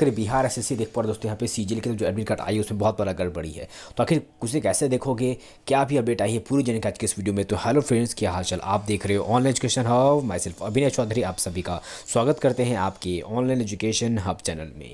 करें Bihar S S देख पा रहे दोस्तों यहाँ पे सी के तो जो एडमिट कार्ड आई है उसमें बहुत बड़ा गड़बड़ी है तो आखिर उसे कैसे देखोगे क्या भी अपडेट आई है पूरी जानकारी आज के इस वीडियो में तो हेलो फ्रेंड्स क्या चाल आप देख रहे हो online education hub myself Abhinay Chaudhary आप सभी का स्वागत करते हैं आपके ऑनलाइन एजुकेशन हब चैनल में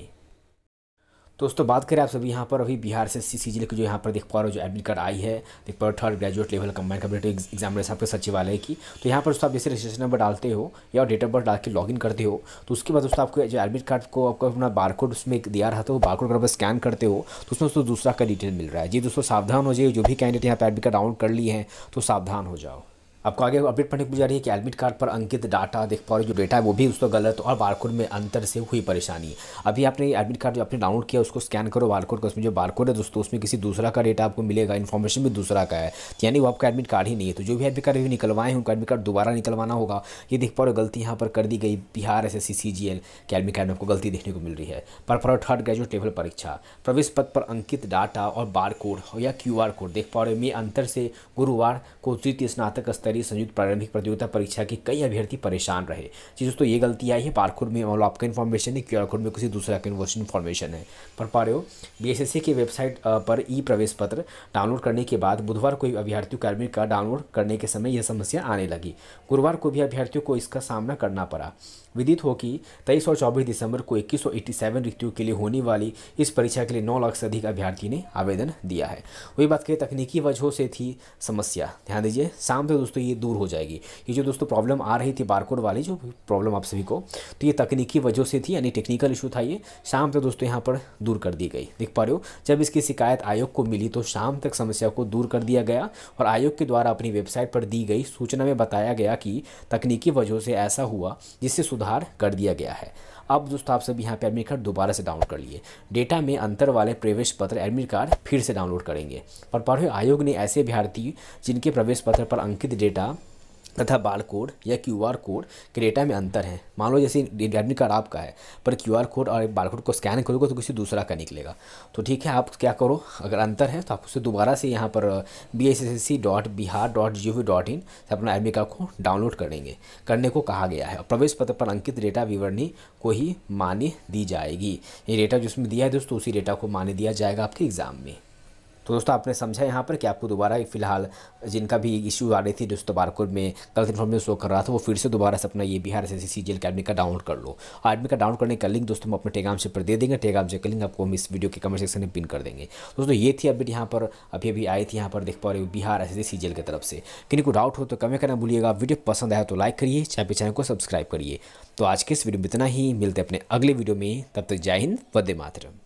तो दोस्तों बात करें आप सभी यहाँ पर अभी बिहार से सी जिले की जो यहाँ पर देख पा रहे हो जो एडमिट कार्ड आई है देख पा रहे third graduate level combine competitive examination आपके सचिवालय की तो यहाँ पर दोस्तों आप जैसे रजिस्ट्रेशन नंबर डालते हो या डेट ऑफ बर्थ डाल के लॉगिन करते हो तो उसके बाद दोस्तों आपको जो एडमिट कार्ड को आपको अपना बार उसमें एक दिया रहा था वो कोड अगर स्कैन करते हो तो उसमें दोस्तों दूसरा का डिटेल मिल रहा है जी दोस्तों सावधान हो जाइए जो भी कैंडिडेट यहाँ पर एडमिट कार्ड डाउनलोड कर लिए हैं तो सावधान हो जाओ आपको आगे अपडेट पढ़ने की जा रही है कि एडमिट कार्ड पर अंकित डाटा देख पा रहे जो डेटा है वो भी उसका गलत और बारकोड में अंतर से हुई परेशानी अभी आपने एडमिट कार्ड जो आपने डाउनलोड किया उसको स्कैन करो बारकोड का उसमें जो बारकोड है दोस्तों उसमें किसी दूसरा का डेटा आपको मिलेगा इन्फॉर्मेशन भी दूसरा का है यानी वो आपका एडमिट कार्ड ही नहीं है तो जो भी एडमिट कार्ड अभी निकलवाए हैं उनका एडमिट कार्ड दोबारा निकलवाना होगा ये देख पा रहे गलती यहाँ पर कर दी गई बिहार एस एस सी के एडमिट कार्ड में आपको गलती देखने को मिल रही है पर थर्ड ग्रेजुएट लेवल परीक्षा प्रवेश पथ पर अंकित डाटा और बारकोड या क्यू कोड देख पा रहे में अंतर से गुरुवार को तृतीय स्नातक स्तर कर संयुक्त प्रारंभिक प्रतियोगिता परीक्षा के कई अभ्यर्थी परेशान रहे जी दोस्तों ये गलती आई है पारखुर में मतलब आपका इन्फॉर्मेशन है क्यू आर में किसी दूसरा का इन्फॉर्मेशन है पढ़ पा रहे हो बी की वेबसाइट पर ई प्रवेश पत्र डाउनलोड करने के बाद बुधवार को अभ्यर्थियों कर्मी का डाउनलोड करने के समय यह समस्या आने लगी गुरुवार को भी अभ्यर्थियों को इसका सामना करना पड़ा विदित हो कि तेईस और चौबीस दिसंबर को इक्कीस सौ एट्टी सेवन रिक्तियों के लिए होने वाली इस परीक्षा के लिए नौ लाख से अधिक अभ्यर्थी ने आवेदन दिया है वही बात करें तकनीकी वजहों से थी समस्या ध्यान दीजिए शाम से दोस्तों ये दूर हो जाएगी ये जो दोस्तों प्रॉब्लम आ रही थी बारकोड वाली जो प्रॉब्लम आप सभी को तो ये तकनीकी वजह से थी यानी टेक्निकल इशू था ये शाम तक दोस्तों यहाँ पर दूर कर दी गई देख पा रहे हो जब इसकी शिकायत आयोग को मिली तो शाम तक समस्या को दूर कर दिया गया और आयोग के द्वारा अपनी वेबसाइट पर दी गई सूचना में बताया गया कि तकनीकी वजहों से ऐसा हुआ जिससे सुधार कर दिया गया है अब दोस्तों आप सभी यहाँ पर एडमिट कार्ड दोबारा से डाउनलोड कर लिए डेटा में अंतर वाले प्रवेश पत्र एडमिट कार्ड फिर से डाउनलोड करेंगे और पढ़ो आयोग ने ऐसे अभ्यर्थी जिनके प्रवेश पत्र पर अंकित डेटा तथा बार कोड या क्यू आर कोड के डेटा में अंतर है मान लो जैसे एडमिट कार्ड आपका है पर क्यू आर कोड और बार कोड को स्कैन करोगे तो किसी दूसरा का निकलेगा तो ठीक है आप क्या करो अगर अंतर है तो आप उसे दोबारा से यहाँ पर B S S C dot Bihar dot G O V dot in से अपना एडमिट कार्ड को डाउनलोड करेंगे करने को कहा गया है और प्रवेश पत्र पर अंकित डेटा विवरणी को ही मान्य दी जाएगी ये डेटा जिसमें दिया है दोस्तों उसी डेटा को मान्य दिया जाएगा आपके एग्ज़ाम में तो दोस्तों आपने समझा यहाँ पर कि आपको दोबारा फिलहाल जिनका भी इश्यू आ रही थी दोस्तों बारकोड में गलत इन्फॉर्मेशन शो कर रहा था वो फिर से दोबारा से अपना ये बिहार एस एस सी जी का डाउनलोड कर लो आर्मी का डाउनलोड करने का लिंक दोस्तों हम अपने टेगाम से पर दे देंगे टेगाम से का लिंक आपको हम इस वीडियो के कमेंट सेक्शन में पिन कर देंगे दोस्तों ये थी अपडेट यहाँ पर अभी अभी आई थी यहाँ पर देख पा रहे हो बिहार एस एस सी की तरफ से किन्हीं को डाउट हो तो कमेंट करना भूलिएगा वीडियो पसंद आया तो लाइक करिए चाहे चैनल को सब्सक्राइब करिए तो आज के इस वीडियो में इतना ही मिलते अपने अगले वीडियो में तब तक जय हिंद वंदे मातरम